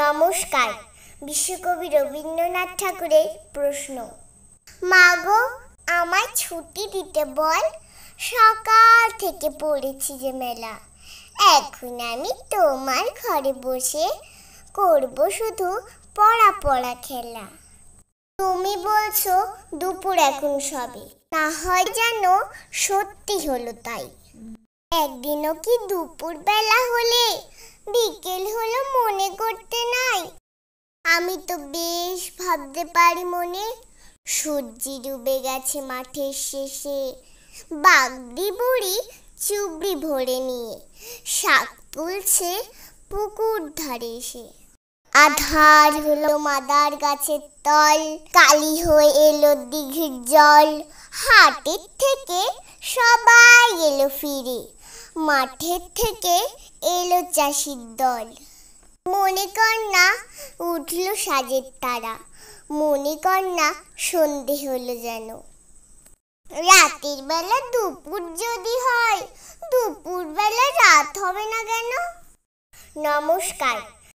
নমস্কার বিশ্বকবি রবীন্দ্রনাথ ঠাকুরের প্রশ্ন মাগো আমার ছুটি দিতে বল সকাল থেকে পড়েছি যে মেলা এখন আমি তোমার ঘরে বসে করব শুধু পড়া পড়া খেলা তুমি বলছো দুপুর এখন সবে না হয় যেন সত্যি হলো তাই একদিনও কি দুপুর বেলা হলে বিকেল হলো মনে করতে তো বেশ ভাবতে পারি মনে সূর্যি ডুবে গেছে মাঠের শেষে বাগদি বুড়ি চুবড়ি ভরে নিয়ে শাক তুলছে পুকুর ধারে এসে আধার হলো মাদার গাছের তল কালি হয়ে এলো দিঘির জল হাটের থেকে সবাই এলো ফিরে মাঠের থেকে এলো চাষির দল মনে কর উঠল সাজের তারা মনে কন্যা সন্ধে হলো যেন রাতের বেলা দুপুর যদি হয় দুপুর বেলা রাত হবে না কেন নমস্কার